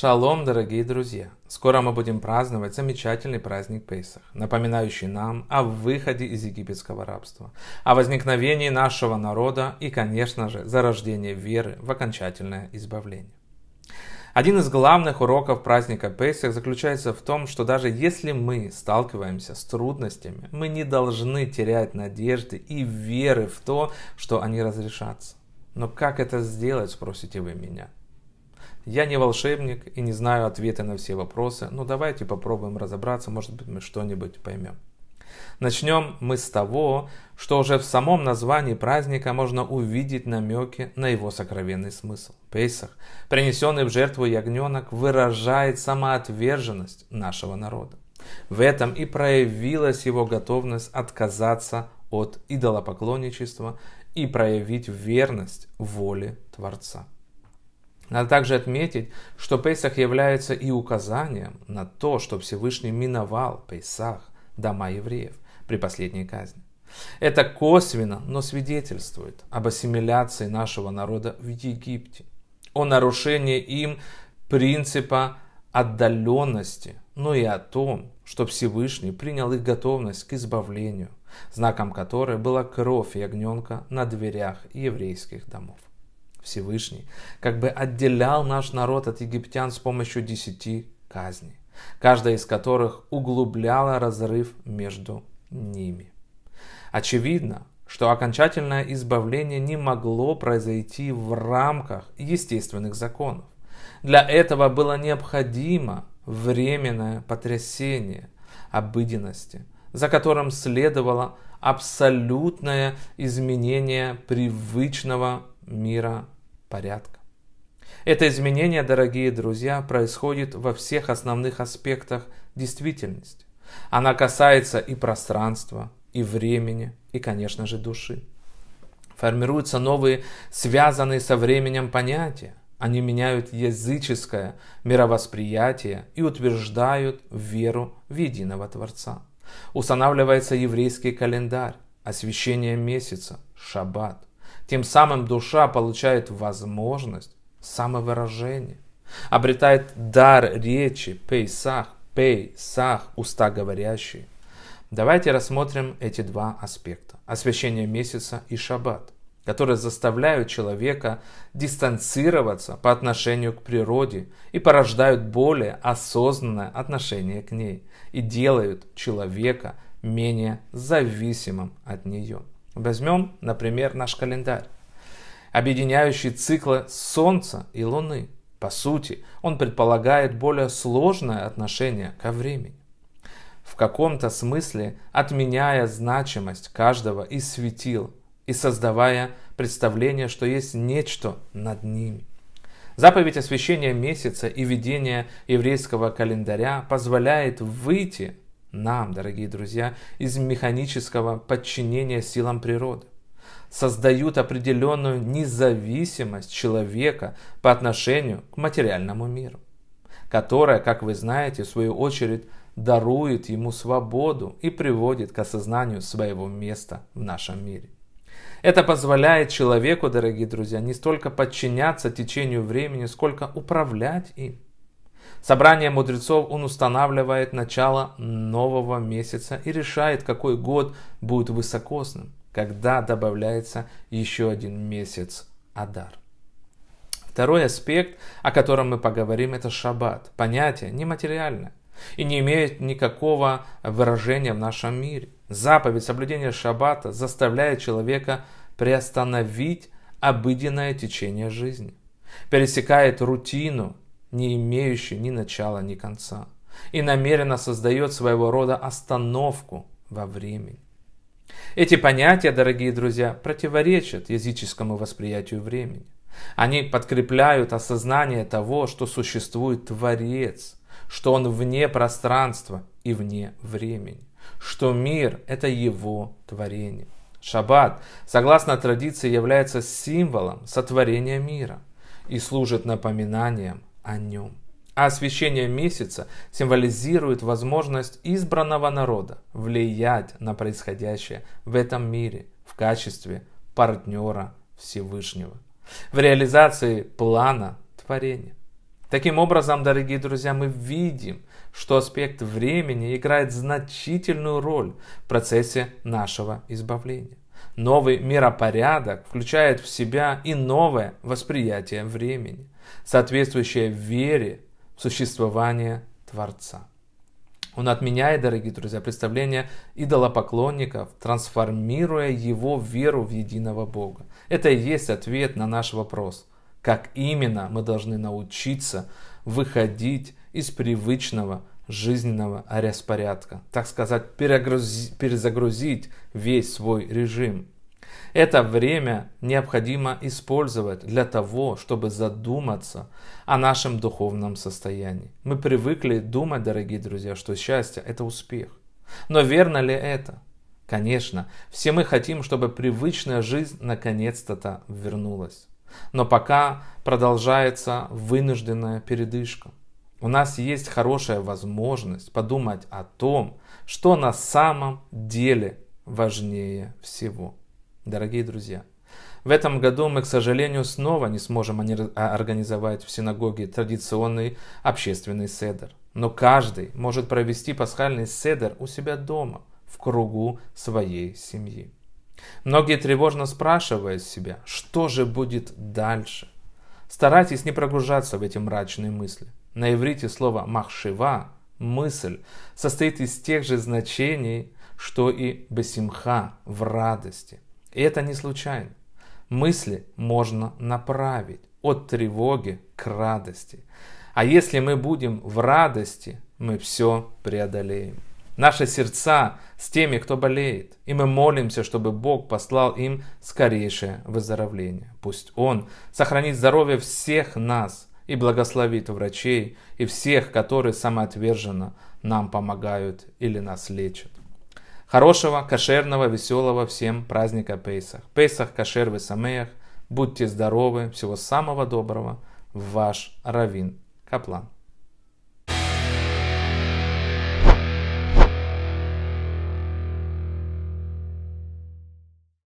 Шалом, дорогие друзья! Скоро мы будем праздновать замечательный праздник Пейсах, напоминающий нам о выходе из египетского рабства, о возникновении нашего народа и, конечно же, зарождении веры в окончательное избавление. Один из главных уроков праздника Песах заключается в том, что даже если мы сталкиваемся с трудностями, мы не должны терять надежды и веры в то, что они разрешатся. Но как это сделать, спросите вы меня? Я не волшебник и не знаю ответы на все вопросы, но ну, давайте попробуем разобраться, может быть мы что-нибудь поймем. Начнем мы с того, что уже в самом названии праздника можно увидеть намеки на его сокровенный смысл. Пейсах, принесенный в жертву ягненок, выражает самоотверженность нашего народа. В этом и проявилась его готовность отказаться от идолопоклонничества и проявить верность воле Творца. Надо также отметить, что Пейсах является и указанием на то, что Всевышний миновал Пейсах дома евреев при последней казни. Это косвенно, но свидетельствует об ассимиляции нашего народа в Египте, о нарушении им принципа отдаленности, но ну и о том, что Всевышний принял их готовность к избавлению, знаком которой была кровь ягненка на дверях еврейских домов. Всевышний как бы отделял наш народ от египтян с помощью десяти казней, каждая из которых углубляла разрыв между ними. Очевидно, что окончательное избавление не могло произойти в рамках естественных законов. Для этого было необходимо временное потрясение обыденности, за которым следовало абсолютное изменение привычного мира, порядка. Это изменение, дорогие друзья, происходит во всех основных аспектах действительности. Она касается и пространства, и времени, и, конечно же, души. Формируются новые, связанные со временем понятия. Они меняют языческое мировосприятие и утверждают веру в единого Творца. Устанавливается еврейский календарь, освящение месяца, шаббат. Тем самым душа получает возможность самовыражения, обретает дар речи, пейсах, пейсах, уста говорящие. Давайте рассмотрим эти два аспекта. Освящение месяца и шаббат, которые заставляют человека дистанцироваться по отношению к природе и порождают более осознанное отношение к ней и делают человека менее зависимым от нее. Возьмем, например, наш календарь, объединяющий циклы Солнца и Луны. По сути, он предполагает более сложное отношение ко времени. В каком-то смысле отменяя значимость каждого из светил и создавая представление, что есть нечто над ними. Заповедь освящения месяца и ведения еврейского календаря позволяет выйти нам, дорогие друзья, из механического подчинения силам природы создают определенную независимость человека по отношению к материальному миру, которая, как вы знаете, в свою очередь дарует ему свободу и приводит к осознанию своего места в нашем мире. Это позволяет человеку, дорогие друзья, не столько подчиняться течению времени, сколько управлять им. Собрание мудрецов он устанавливает начало нового месяца и решает, какой год будет высокосным, когда добавляется еще один месяц Адар. Второй аспект, о котором мы поговорим, это шаббат. Понятие нематериальное и не имеет никакого выражения в нашем мире. Заповедь соблюдения шаббата заставляет человека приостановить обыденное течение жизни, пересекает рутину не имеющий ни начала, ни конца, и намеренно создает своего рода остановку во времени. Эти понятия, дорогие друзья, противоречат языческому восприятию времени. Они подкрепляют осознание того, что существует Творец, что Он вне пространства и вне времени, что мир – это Его творение. Шаббат, согласно традиции, является символом сотворения мира и служит напоминанием о нем. А освещение месяца символизирует возможность избранного народа влиять на происходящее в этом мире в качестве партнера Всевышнего в реализации плана творения. Таким образом, дорогие друзья, мы видим, что аспект времени играет значительную роль в процессе нашего избавления. Новый миропорядок включает в себя и новое восприятие времени – соответствующее вере в существование Творца. Он отменяет, дорогие друзья, представление идолопоклонников, трансформируя его веру в единого Бога. Это и есть ответ на наш вопрос, как именно мы должны научиться выходить из привычного жизненного распорядка, так сказать, перезагрузить весь свой режим – это время необходимо использовать для того, чтобы задуматься о нашем духовном состоянии. Мы привыкли думать, дорогие друзья, что счастье – это успех. Но верно ли это? Конечно, все мы хотим, чтобы привычная жизнь наконец-то то вернулась. Но пока продолжается вынужденная передышка. У нас есть хорошая возможность подумать о том, что на самом деле важнее всего. Дорогие друзья, в этом году мы, к сожалению, снова не сможем а, организовать в синагоге традиционный общественный седер. Но каждый может провести пасхальный седер у себя дома, в кругу своей семьи. Многие тревожно спрашивают себя, что же будет дальше. Старайтесь не прогружаться в эти мрачные мысли. На иврите слово «махшива» – мысль – состоит из тех же значений, что и «бесимха» – в радости – и это не случайно. Мысли можно направить от тревоги к радости. А если мы будем в радости, мы все преодолеем. Наши сердца с теми, кто болеет. И мы молимся, чтобы Бог послал им скорейшее выздоровление. Пусть Он сохранит здоровье всех нас и благословит врачей и всех, которые самоотверженно нам помогают или нас лечат. Хорошего, кошерного, веселого всем праздника Пейсах. Пейсах, кошер, весамеях. Будьте здоровы. Всего самого доброго. Ваш Равин Каплан.